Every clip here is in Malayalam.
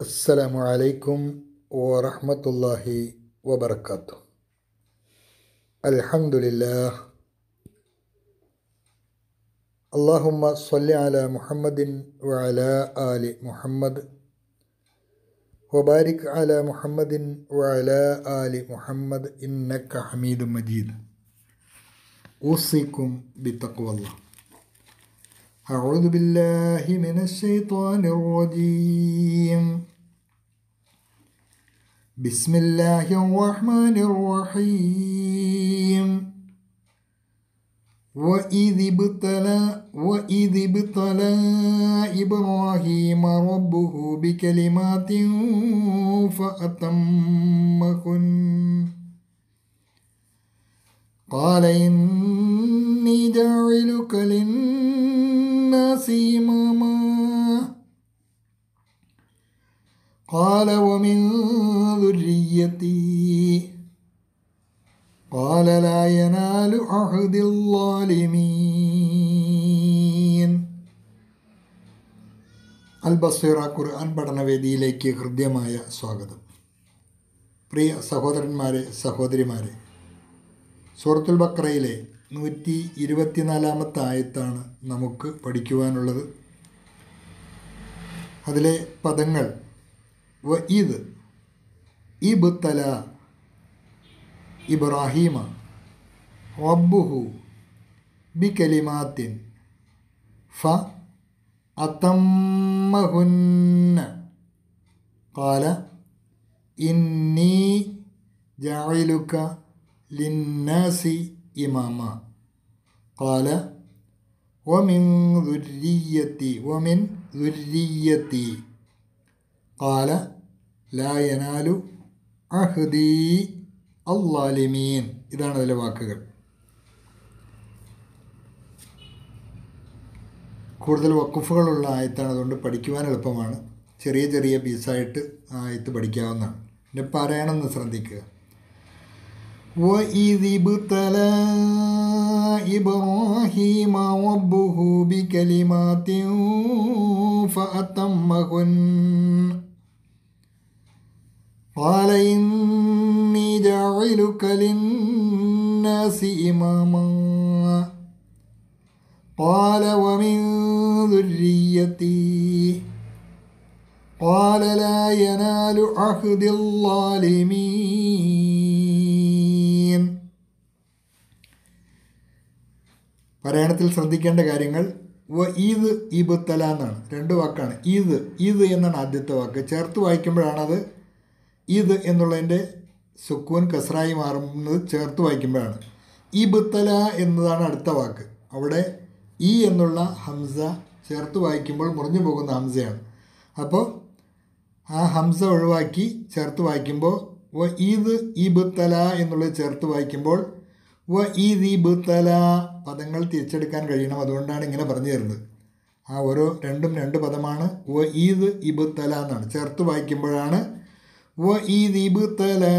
السلام عليكم ورحمة الله وبركاته الحمد لله اللهم صل على محمد وعلى آل محمد وبارك على محمد وعلى آل محمد إنك حميد مجيد أوصيكم بتقوى الله أعوذ بالله من الشيطان الرجيم بسم الله الرحمن الرحيم وإذ ابتلى وإذ ابتلى إبراهيم ربه بكلمات فأتمهن قال إني جاعلك للناس إماما قال ومن ذريتي قال لا ينال عهد الظالمين അൽ ഖുർആൻ പഠനവേദിയിലേക്ക് ഹൃദ്യമായ സ്വാഗതം പ്രിയ സഹോദരന്മാരെ സഹോദരിമാരെ സൂറത്തുൽ ബക്രയിലെ നൂറ്റി ഇരുപത്തിനാലാമത്തെ ആയത്താണ് നമുക്ക് പഠിക്കുവാനുള്ളത് അതിലെ പദങ്ങൾ وإذ ابتلى إبراهيم ربه بكلمات فأتمهن قال إني جاعلك للناس إماما قال ومن ذريتي ومن ذريتي കാല ലായനാലു അഹ്ദീ അള്ളാലിമീൻ ഇതാണ് അതിലെ വാക്കുകൾ കൂടുതൽ വക്കുഫുകളുള്ള ആയത്താണ് അതുകൊണ്ട് പഠിക്കുവാൻ എളുപ്പമാണ് ചെറിയ ചെറിയ പീസായിട്ട് ആയത്ത് പഠിക്കാവുന്നതാണ് പിന്നെ പറയണമെന്ന് ശ്രദ്ധിക്കുക وإذ ابتلى إبراهيم ربه بكلمات فأتمهن قال إني جاعلك للناس إماما قال ومن ذريتي قال لا ينال عهد الظالمين പറയണത്തിൽ ശ്രദ്ധിക്കേണ്ട കാര്യങ്ങൾ ഈദ് ഇബുത്തല എന്നാണ് രണ്ട് വാക്കാണ് ഈദ് ഈദ് എന്നാണ് ആദ്യത്തെ വാക്ക് ചേർത്ത് വായിക്കുമ്പോഴാണത് ഇത് എന്നുള്ളതിൻ്റെ സുക്കൂൻ കസറായി മാറുന്നത് ചേർത്ത് വായിക്കുമ്പോഴാണ് ഈ ബുത്തല എന്നതാണ് അടുത്ത വാക്ക് അവിടെ ഈ എന്നുള്ള ഹംസ ചേർത്ത് വായിക്കുമ്പോൾ മുറിഞ്ഞു പോകുന്ന ഹംസയാണ് അപ്പോൾ ആ ഹംസ ഒഴിവാക്കി ചേർത്ത് വായിക്കുമ്പോൾ വ ഈദ് ഈ ബുത്തല എന്നുള്ളത് ചേർത്ത് വായിക്കുമ്പോൾ വ ഈദ് ഈ ബുത്തല പദങ്ങൾ തിരിച്ചെടുക്കാൻ കഴിയണം അതുകൊണ്ടാണ് ഇങ്ങനെ പറഞ്ഞു തരുന്നത് ആ ഓരോ രണ്ടും രണ്ട് പദമാണ് വ ഈദ് ഇബുത്തല എന്നാണ് ചേർത്ത് വായിക്കുമ്പോഴാണ് وإذ ابتلى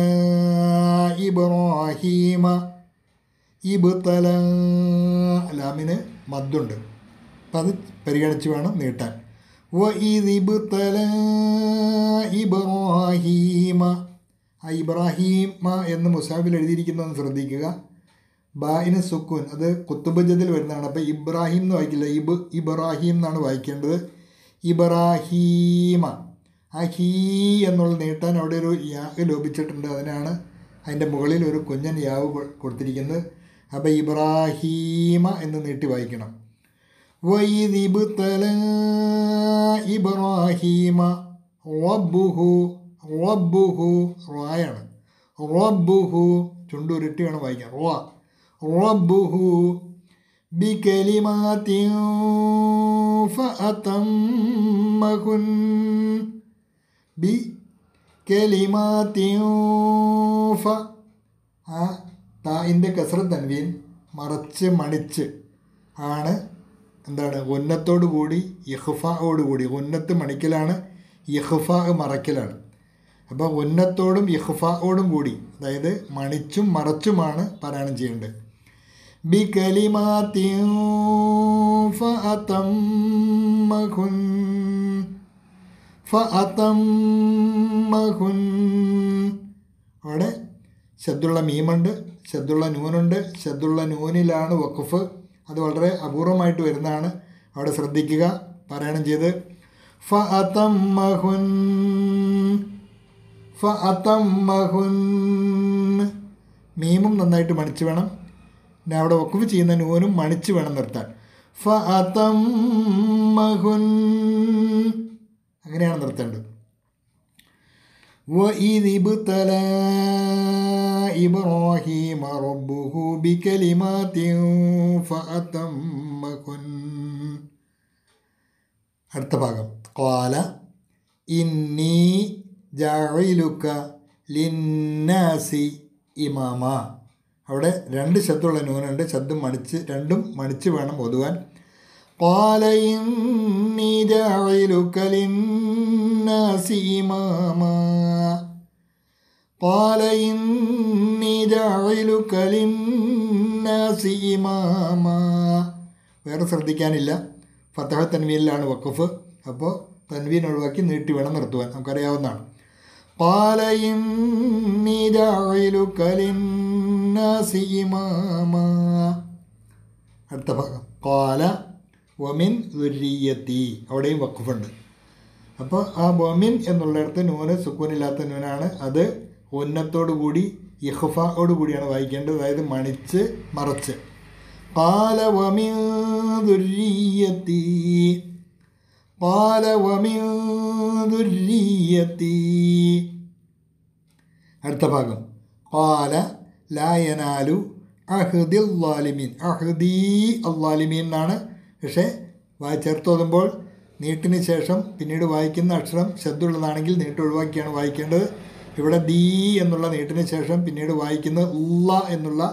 ഇബ്രാഹീമ ഇബ്തല ലാമിന് മദ്ദുണ്ട് അപ്പം അത് പരിഗണിച്ച് വേണം നീട്ടാൻ വ ഇബ്രാഹീമ ആ ഇബ്രാഹീമ എന്ന് മുസാഫിൽ എഴുതിയിരിക്കുന്നതെന്ന് ശ്രദ്ധിക്കുക ബായിന് സുക്കൂൻ അത് കുത്തുബജത്തിൽ വരുന്നതാണ് അപ്പോൾ ഇബ്രാഹിം എന്ന് വായിക്കില്ല ഇബ് ഇബ്രാഹിം എന്നാണ് വായിക്കേണ്ടത് ഇബ്രാഹീമ ആ ഹീ എന്നുള്ള നീട്ടാൻ അവിടെ ഒരു യാഗ് ലോപിച്ചിട്ടുണ്ട് അതിനാണ് അതിൻ്റെ മുകളിൽ ഒരു കുഞ്ഞൻ യാവ് കൊടുത്തിരിക്കുന്നത് അപ്പോൾ ഇബ്രാഹീമ എന്ന് നീട്ടി വായിക്കണം വൈദിബുത്തല ഇബ്രാഹീമ റബ്ബുഹു റബ്ബുഹു റോയാണ് റബ്ബുഹു ചുണ്ടുരുട്ടി വേണം വായിക്കാൻ റോ റബ്ബുഹു ബികലിമാതിൻ ഫഅതമ്മഹുൻ ബിക്കലിമാതിയൂഫ ആ താൻ്റെ കസറ തൻവീൻ മറച്ച് മണിച്ച് ആണ് എന്താണ് ഒന്നത്തോടു കൂടി യഹ്ഫാവോട് കൂടി ഒന്നത്ത് മണിക്കലാണ് യഹ്ഫ മറക്കലാണ് അപ്പോൾ ഒന്നത്തോടും യഹ്ഫാവോടും കൂടി അതായത് മണിച്ചും മറച്ചുമാണ് പാരായണം ചെയ്യേണ്ടത് ബിക്കലിമാതിയൂഫ അതമ്മഹുൻ ഫഅതമ്മഹുൻ അവിടെ ശബ്ദുള്ള മീമുണ്ട് ശബ്ദുള്ള നൂനുണ്ട് ശബ്ദുള്ള നൂനിലാണ് വഖഫ് അത് വളരെ അപൂർവമായിട്ട് വരുന്നതാണ് അവിടെ ശ്രദ്ധിക്കുക പാരായണം ചെയ്ത് ഫഅതമ്മഹുൻ ഫഅതമ്മഹുൻ മീമും നന്നായിട്ട് മണിച്ച് വേണം പിന്നെ അവിടെ വക്കുഫ് ചെയ്യുന്ന നൂനും മണിച്ച് വേണം നിർത്താൻ ഫഅതമ്മഹുൻ അങ്ങനെയാണ് നിർത്തേണ്ടത് അടുത്ത ഭാഗം കോല ഇന്നി جعلك ലിന്നാസി ഇമാമ അവിടെ രണ്ട് ശബ്ദമുള്ള നൂനുണ്ട് ശബ്ദം മണിച്ച് രണ്ടും മണിച്ച് വേണം ഒതുവാൻ قال إني جاعلك للناس إماما قال إني جاعلك للناس إماما വേറെ ശ്രദ്ധിക്കാനില്ല ഫത്തഹ തൻവീനിലാണ് വക്കഫ് അപ്പോൾ തൻവീൻ ഒഴിവാക്കി നീട്ടി വേണം നിർത്തുവാൻ നമുക്കറിയാവുന്നതാണ് അടുത്ത ഭാഗം വമിൻ ദുരീയത്തി അവിടെയും വക്കുഫുണ്ട് അപ്പോൾ ആ വമിൻ എന്നുള്ളിടത്ത് നൂന് സുക്കൂനില്ലാത്ത നൂനാണ് അത് കൂടി ഇഹ്ഫയോട് കൂടിയാണ് വായിക്കേണ്ടത് അതായത് മണിച്ച് മറച്ച് പാല വമിൻ ذريتي പാല വമിൻ ذريتي അടുത്ത ഭാഗം പാല ലായനാലു അഹ്ദിൽ അഹ്ദി അള്ളാലിമീൻ എന്നാണ് പക്ഷേ ചേർത്തോതുമ്പോൾ നീട്ടിന് ശേഷം പിന്നീട് വായിക്കുന്ന അക്ഷരം ശബ്ദമുള്ളതാണെങ്കിൽ നീട്ട് ഒഴിവാക്കിയാണ് വായിക്കേണ്ടത് ഇവിടെ ദീ എന്നുള്ള നീട്ടിന് ശേഷം പിന്നീട് വായിക്കുന്ന ഉള്ള എന്നുള്ള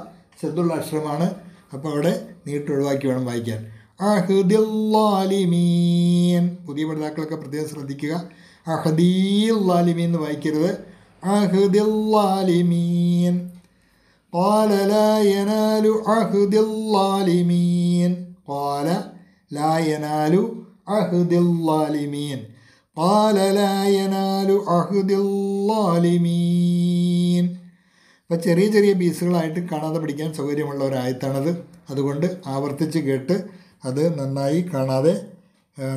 ശബ്ദമുള്ള അക്ഷരമാണ് അപ്പോൾ അവിടെ നീട്ട് ഒഴിവാക്കി വേണം വായിക്കാൻ അഹദിമീൻ പുതിയ പഠിതാക്കളൊക്കെ പ്രത്യേകം ശ്രദ്ധിക്കുക അഹദീല്ലാലിമീൻ എന്ന് വായിക്കരുത് അഹദില്ലാലിമീൻ പാലലായനാലു യനാലു പാല لا ചെറിയ ചെറിയ പീസുകളായിട്ട് കാണാതെ പഠിക്കാൻ സൗകര്യമുള്ള ഒരു ആയത്താണത് അതുകൊണ്ട് ആവർത്തിച്ച് കേട്ട് അത് നന്നായി കാണാതെ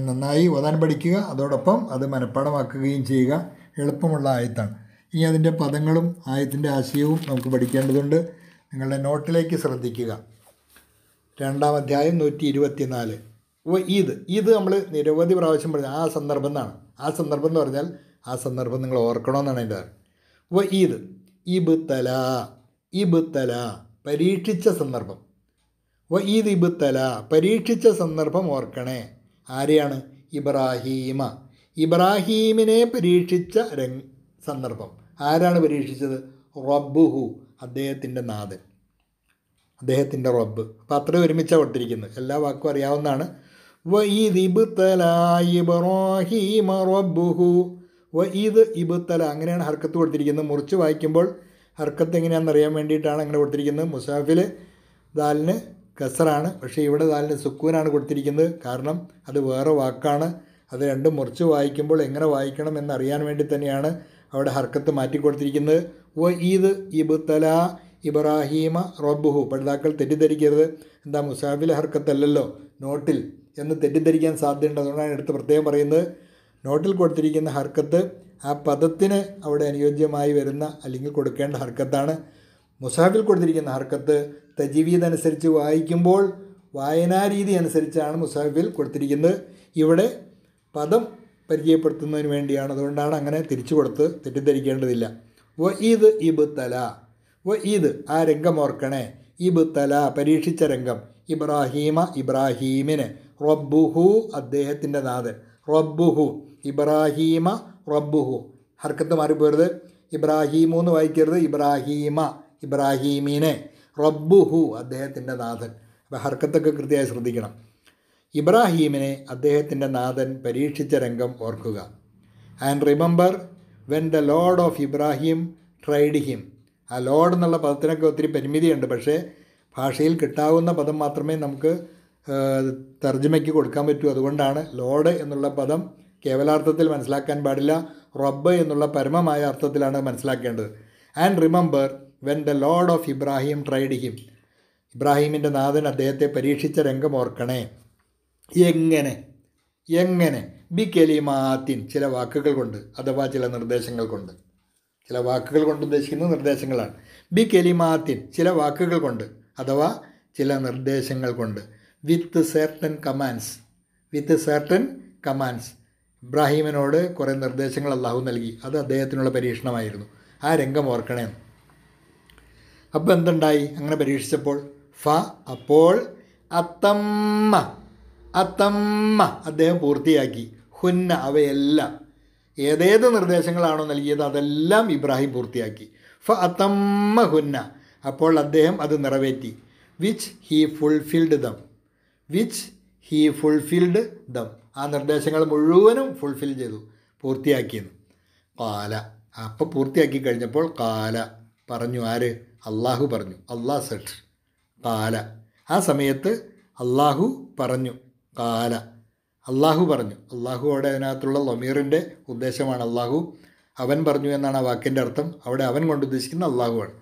നന്നായി ഓതാൻ പഠിക്കുക അതോടൊപ്പം അത് മനഃപ്പാടമാക്കുകയും ചെയ്യുക എളുപ്പമുള്ള ആയത്താണ് ഇനി അതിൻ്റെ പദങ്ങളും ആയത്തിൻ്റെ ആശയവും നമുക്ക് പഠിക്കേണ്ടതുണ്ട് നിങ്ങളുടെ നോട്ടിലേക്ക് ശ്രദ്ധിക്കുക രണ്ടാം അധ്യായം നൂറ്റി ഇരുപത്തിനാല് ഈദ് ഈദ് നമ്മൾ നിരവധി പ്രാവശ്യം പറഞ്ഞു ആ സന്ദർഭം എന്നാണ് ആ സന്ദർഭം എന്ന് പറഞ്ഞാൽ ആ സന്ദർഭം നിങ്ങൾ ഓർക്കണമെന്നാണ് എൻ്റെ ഇപ്പോൾ ഈദ് ഇബ് തല പരീക്ഷിച്ച സന്ദർഭം വ ഈദ് തല പരീക്ഷിച്ച സന്ദർഭം ഓർക്കണേ ആരെയാണ് ഇബ്രാഹീമ ഇബ്രാഹീമിനെ പരീക്ഷിച്ച രംഗ സന്ദർഭം ആരാണ് പരീക്ഷിച്ചത് റബ്ബുഹു അദ്ദേഹത്തിൻ്റെ നാഥൻ അദ്ദേഹത്തിൻ്റെ റബ്ബ് അപ്പോൾ അത്രയും ഒരുമിച്ചാണ് കൊടുത്തിരിക്കുന്നത് എല്ലാ വാക്കും അറിയാവുന്നതാണ് വഇദ് ഇബ്തല റബ്ബുഹു വഇദ് ഇബ്തല അങ്ങനെയാണ് ഹർക്കത്ത് കൊടുത്തിരിക്കുന്നത് മുറിച്ച് വായിക്കുമ്പോൾ ഹർക്കത്ത് എങ്ങനെയാണെന്ന് അറിയാൻ വേണ്ടിയിട്ടാണ് അങ്ങനെ കൊടുത്തിരിക്കുന്നത് മുസാഫിൽ ദാലിന് കസറാണ് പക്ഷേ ഇവിടെ ദാലിന് സുക്കൂനാണ് കൊടുത്തിരിക്കുന്നത് കാരണം അത് വേറെ വാക്കാണ് അത് രണ്ടും മുറിച്ച് വായിക്കുമ്പോൾ എങ്ങനെ വായിക്കണം എന്നറിയാൻ വേണ്ടി തന്നെയാണ് അവിടെ ഹർക്കത്ത് മാറ്റി കൊടുത്തിരിക്കുന്നത് വ ഈദ് ഇബ്തല ഇബ്രാഹീമ റബ്ബുഹു പഠിതാക്കൾ തെറ്റിദ്ധരിക്കരുത് എന്താ മുസാഫിൽ ഹർക്കത്തല്ലല്ലോ നോട്ടിൽ എന്ന് തെറ്റിദ്ധരിക്കാൻ സാധ്യതയുണ്ട് അതുകൊണ്ടാണ് എടുത്ത് പ്രത്യേകം പറയുന്നത് നോട്ടിൽ കൊടുത്തിരിക്കുന്ന ഹർക്കത്ത് ആ പദത്തിന് അവിടെ അനുയോജ്യമായി വരുന്ന അല്ലെങ്കിൽ കൊടുക്കേണ്ട ഹർക്കത്താണ് മുസാഫിൽ കൊടുത്തിരിക്കുന്ന ഹർക്കത്ത് തജീവീത് അനുസരിച്ച് വായിക്കുമ്പോൾ വായനാരീതി അനുസരിച്ചാണ് മുസാഫിൽ കൊടുത്തിരിക്കുന്നത് ഇവിടെ പദം പരിചയപ്പെടുത്തുന്നതിന് വേണ്ടിയാണ് അതുകൊണ്ടാണ് അങ്ങനെ തിരിച്ചു കൊടുത്ത് തെറ്റിദ്ധരിക്കേണ്ടതില്ല വ ഈദ് ഇബ് തല വ ഈദ് ആ രംഗം ഓർക്കണേ ഇബ് തല പരീക്ഷിച്ച രംഗം ഇബ്രാഹീമ ഇബ്രാഹീമിന് റബ്ബുഹു അദ്ദേഹത്തിൻ്റെ നാഥൻ റബ്ബുഹു ഇബ്രാഹീമ റബ്ബുഹു ഹർക്കത്ത് മാറിപ്പോരുത് ഇബ്രാഹീമു എന്ന് വായിക്കരുത് ഇബ്രാഹീമ ഇബ്രാഹീമിനെ റബ്ബുഹു അദ്ദേഹത്തിൻ്റെ നാഥൻ അപ്പോൾ ഹർക്കത്തൊക്കെ കൃത്യമായി ശ്രദ്ധിക്കണം ഇബ്രാഹീമിനെ അദ്ദേഹത്തിൻ്റെ നാഥൻ പരീക്ഷിച്ച രംഗം ഓർക്കുക and remember when the lord of Ibrahim tried him ആ ലോഡ് എന്നുള്ള പദത്തിനൊക്കെ ഒത്തിരി പരിമിതിയുണ്ട് പക്ഷേ ഭാഷയിൽ കിട്ടാവുന്ന പദം മാത്രമേ നമുക്ക് തർജ്ജമയ്ക്ക് കൊടുക്കാൻ പറ്റൂ അതുകൊണ്ടാണ് ലോഡ് എന്നുള്ള പദം കേവലാർത്ഥത്തിൽ മനസ്സിലാക്കാൻ പാടില്ല റബ്ബ് എന്നുള്ള പരമമായ അർത്ഥത്തിലാണ് മനസ്സിലാക്കേണ്ടത് and remember when the lord of Ibrahim tried him ഇബ്രാഹിമിൻ്റെ നാഥൻ അദ്ദേഹത്തെ പരീക്ഷിച്ച രംഗം ഓർക്കണേ എങ്ങനെ എങ്ങനെ ബി കെലിമാത്തിൻ ചില വാക്കുകൾ കൊണ്ട് അഥവാ ചില നിർദ്ദേശങ്ങൾ കൊണ്ട് ചില വാക്കുകൾ കൊണ്ട് ഉദ്ദേശിക്കുന്ന നിർദ്ദേശങ്ങളാണ് ബി കെലിമാത്തിൻ ചില വാക്കുകൾ കൊണ്ട് അഥവാ ചില നിർദ്ദേശങ്ങൾ കൊണ്ട് with certain commands with certain commands ഇബ്രാഹീമിനോട് കുറേ നിർദ്ദേശങ്ങൾ അള്ളാഹു നൽകി അത് അദ്ദേഹത്തിനുള്ള പരീക്ഷണമായിരുന്നു ആ രംഗം ഓർക്കണേ അപ്പോൾ എന്തുണ്ടായി അങ്ങനെ പരീക്ഷിച്ചപ്പോൾ ഫ അപ്പോൾ അത്തമ്മ അത്തമ്മ അദ്ദേഹം പൂർത്തിയാക്കി ഹുന്ന അവയെല്ലാം ഏതേത് നിർദ്ദേശങ്ങളാണോ നൽകിയത് അതെല്ലാം ഇബ്രാഹിം പൂർത്തിയാക്കി ഫ അത്തമ്മ ഹുന്ന അപ്പോൾ അദ്ദേഹം അത് നിറവേറ്റി which he fulfilled them which he fulfilled them ആ നിർദ്ദേശങ്ങൾ മുഴുവനും ഫുൾഫിൽ ചെയ്തു പൂർത്തിയാക്കിയെന്ന് കാല അപ്പം പൂർത്തിയാക്കി കഴിഞ്ഞപ്പോൾ കാല പറഞ്ഞു ആര് അള്ളാഹു പറഞ്ഞു അള്ളാ സെട്ട് കാല ആ സമയത്ത് അള്ളാഹു പറഞ്ഞു കാല അള്ളാഹു പറഞ്ഞു അള്ളാഹുവോടെ അതിനകത്തുള്ള ലൊമീറിൻ്റെ ഉദ്ദേശമാണ് അള്ളാഹു അവൻ പറഞ്ഞു എന്നാണ് ആ വാക്കിൻ്റെ അർത്ഥം അവിടെ അവൻ കൊണ്ടുദ്ദേശിക്കുന്ന ഉദ്ദേശിക്കുന്ന അള്ളാഹുവാണ്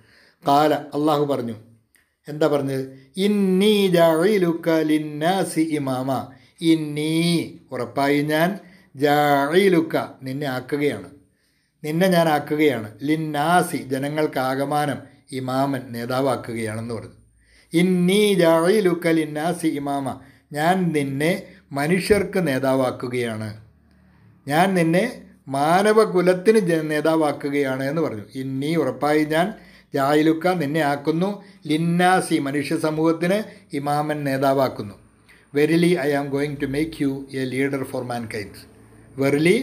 കാല അള്ളാഹു പറഞ്ഞു എന്താ പറഞ്ഞത് ഇന്നി ജായിലുക്ക ലിന്നാസി ഇമാമ ഇന്നി ഉറപ്പായി ഞാൻ ജായിലുക്ക നിന്നെ ആക്കുകയാണ് നിന്നെ ഞാൻ ആക്കുകയാണ് ലിന്നാസി ജനങ്ങൾക്ക് ആകമാനം ഇമാമൻ നേതാവാക്കുകയാണെന്ന് പറഞ്ഞു ഇന്നി ജായിലുക്ക ലിന്നാസി ഇമാമ ഞാൻ നിന്നെ മനുഷ്യർക്ക് നേതാവാക്കുകയാണ് ഞാൻ നിന്നെ മാനവകുലത്തിന് നേതാവാക്കുകയാണ് എന്ന് പറഞ്ഞു ഇന്നി ഉറപ്പായി ഞാൻ ജായിലുക്ക നിന്നെ ആക്കുന്നു ലിന്നാസി മനുഷ്യ സമൂഹത്തിന് ഇമാമൻ നേതാവാക്കുന്നു verily I am going to make you a leader for mankind verily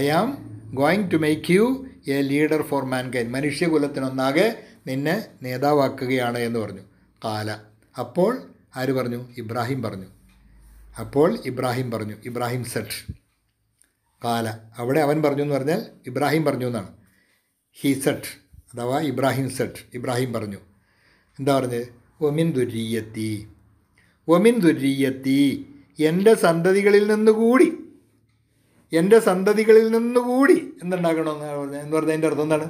I am going to make you a leader for mankind മനുഷ്യകുലത്തിനൊന്നാകെ നിന്നെ നേതാവാക്കുകയാണ് എന്ന് പറഞ്ഞു കാല അപ്പോൾ ആര് പറഞ്ഞു ഇബ്രാഹിം പറഞ്ഞു അപ്പോൾ ഇബ്രാഹിം പറഞ്ഞു ഇബ്രാഹിം സെഡ് കാല അവിടെ അവൻ പറഞ്ഞു എന്ന് പറഞ്ഞാൽ ഇബ്രാഹിം പറഞ്ഞു എന്നാണ് ഹി സെറ്റ് അഥവാ ഇബ്രാഹിം സെറ്റ് ഇബ്രാഹിം പറഞ്ഞു എന്താ പറഞ്ഞത് ഒമിൻ ദുരീയത്തി ഒമിൻ ദുരീയത്തി എൻ്റെ സന്തതികളിൽ നിന്നുകൂടി എൻ്റെ സന്തതികളിൽ നിന്നുകൂടി എന്തുണ്ടാക്കണമെന്ന് എന്ന് പറഞ്ഞാൽ എൻ്റെ അർത്ഥം എന്താണ്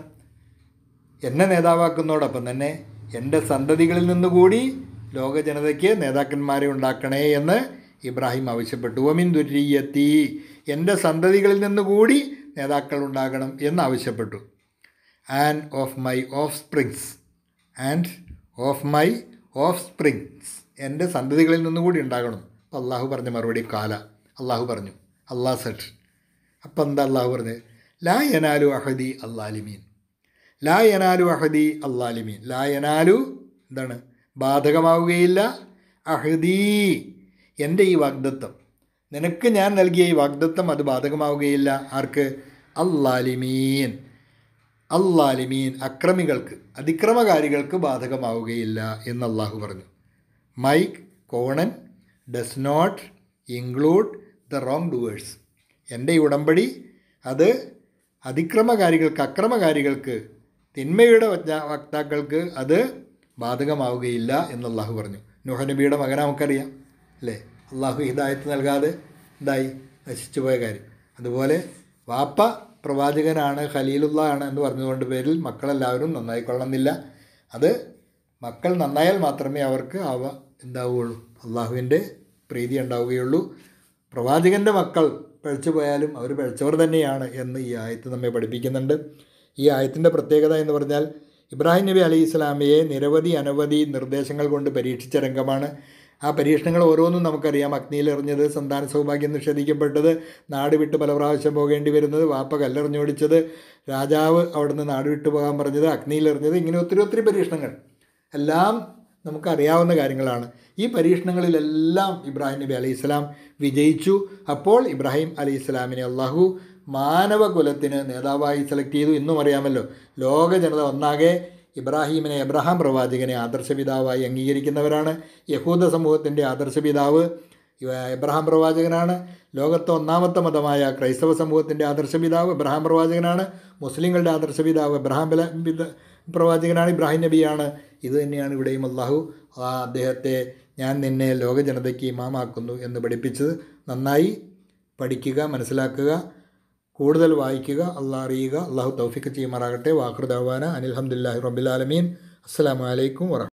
എന്നെ നേതാവാക്കുന്നതോടൊപ്പം തന്നെ എൻ്റെ സന്തതികളിൽ നിന്നുകൂടി ലോക ജനതയ്ക്ക് നേതാക്കന്മാരെ ഉണ്ടാക്കണേ എന്ന് ഇബ്രാഹിം ആവശ്യപ്പെട്ടു ഒമിൻ ദുരീയത്തി എൻ്റെ സന്തതികളിൽ നിന്നുകൂടി നേതാക്കൾ ഉണ്ടാകണം എന്ന് ആവശ്യപ്പെട്ടു and of my offsprings and of my offsprings എൻ്റെ സന്തതികളിൽ നിന്നുകൂടി ഉണ്ടാകണം അപ്പോൾ അള്ളാഹു പറഞ്ഞ മറുപടി കാല അള്ളാഹു പറഞ്ഞു അള്ളാഹ് സെട്ട് അപ്പം എന്താ അള്ളാഹു പറഞ്ഞത് ലാ എനാലു അഹദി അള്ളാലിമീൻ ലാ എനാലു അഹദി അള്ളാലിമീൻ ലാ എനാലു എന്താണ് ബാധകമാവുകയില്ല അഹദീ എൻ്റെ ഈ വാഗ്ദത്വം നിനക്ക് ഞാൻ നൽകിയ ഈ വാഗ്ദത്വം അത് ബാധകമാവുകയില്ല ആർക്ക് അള്ളാലിമീൻ അല്ലാലിമീൻ അക്രമികൾക്ക് അതിക്രമകാരികൾക്ക് ബാധകമാവുകയില്ല എന്ന് അള്ളാഹു പറഞ്ഞു my covenant does not include the wrongdoers എൻ്റെ ഉടമ്പടി അത് അതിക്രമകാരികൾക്ക് അക്രമകാരികൾക്ക് തിന്മയുടെ വക്താക്കൾക്ക് അത് ബാധകമാവുകയില്ല എന്ന് അള്ളാഹു പറഞ്ഞു നുഹനബിയുടെ മകനെ നമുക്കറിയാം അല്ലേ അള്ളാഹു ഹിദായത്ത് നൽകാതെ ഇതായി നശിച്ചു പോയ കാര്യം അതുപോലെ വാപ്പ പ്രവാചകനാണ് ഖലീലുള്ള ആണ് എന്ന് പറഞ്ഞതുകൊണ്ട് പേരിൽ മക്കളെല്ലാവരും നന്നായിക്കൊള്ളുന്നില്ല അത് മക്കൾ നന്നായാൽ മാത്രമേ അവർക്ക് അവ എന്താവുകയുള്ളൂ അള്ളാഹുവിൻ്റെ പ്രീതി ഉണ്ടാവുകയുള്ളൂ പ്രവാചകൻ്റെ മക്കൾ പിഴച്ചു പോയാലും അവർ പിഴച്ചവർ തന്നെയാണ് എന്ന് ഈ ആയത്ത് നമ്മെ പഠിപ്പിക്കുന്നുണ്ട് ഈ ആയത്തിൻ്റെ പ്രത്യേകത എന്ന് പറഞ്ഞാൽ ഇബ്രാഹിം നബി അലി ഇസ്ലാമിയെ നിരവധി അനവധി നിർദ്ദേശങ്ങൾ കൊണ്ട് പരീക്ഷിച്ച രംഗമാണ് ആ പരീക്ഷണങ്ങൾ ഓരോന്നും നമുക്കറിയാം എറിഞ്ഞത് സന്താന സൗഭാഗ്യം നിഷേധിക്കപ്പെട്ടത് നാട് വിട്ട് പല പ്രാവശ്യം പോകേണ്ടി വരുന്നത് വാപ്പ കല്ലെറിഞ്ഞോടിച്ചത് രാജാവ് അവിടുന്ന് നാട് വിട്ടു പോകാൻ പറഞ്ഞത് എറിഞ്ഞത് ഇങ്ങനെ ഒത്തിരി ഒത്തിരി പരീക്ഷണങ്ങൾ എല്ലാം നമുക്കറിയാവുന്ന കാര്യങ്ങളാണ് ഈ പരീക്ഷണങ്ങളിലെല്ലാം ഇബ്രാഹിം നബി അലൈഹി ഇസ്ലാം വിജയിച്ചു അപ്പോൾ ഇബ്രാഹിം അലൈഹി ഇസ്ലാമിനെ അള്ളാഹു മാനവകുലത്തിന് നേതാവായി സെലക്ട് ചെയ്തു ഇന്നും അറിയാമല്ലോ ലോക ജനത ഒന്നാകെ ഇബ്രാഹീമിനെ എബ്രഹാം പ്രവാചകനെ ആദർശപിതാവായി അംഗീകരിക്കുന്നവരാണ് യഹൂദ സമൂഹത്തിൻ്റെ ആദർശപിതാവ് എബ്രഹാം പ്രവാചകനാണ് ലോകത്തെ ഒന്നാമത്തെ മതമായ ക്രൈസ്തവ സമൂഹത്തിൻ്റെ ആദർശപിതാവ് എബ്രഹാം പ്രവാചകനാണ് മുസ്ലിങ്ങളുടെ ആദർശപിതാവ് എബ്രഹാം പ്രവാചകനാണ് ഇബ്രാഹിം നബിയാണ് ഇത് തന്നെയാണ് ഇവിടെയും അള്ളാഹു അദ്ദേഹത്തെ ഞാൻ നിന്നെ ലോക ജനതയ്ക്ക് ഇമാമാക്കുന്നു എന്ന് പഠിപ്പിച്ചത് നന്നായി പഠിക്കുക മനസ്സിലാക്കുക കൂടുതൽ വായിക്കുക അള്ളാഹ് അറിയുക അള്ളാഹു തൗഫിക്ക് ചെയ്യുമാറാകട്ടെ വാഹൃദാവാന അനിൽഹമ്മദില്ലാഹി റബ്ബിലാലമീൻ അസ്സാം വലൈക്കും വറഹ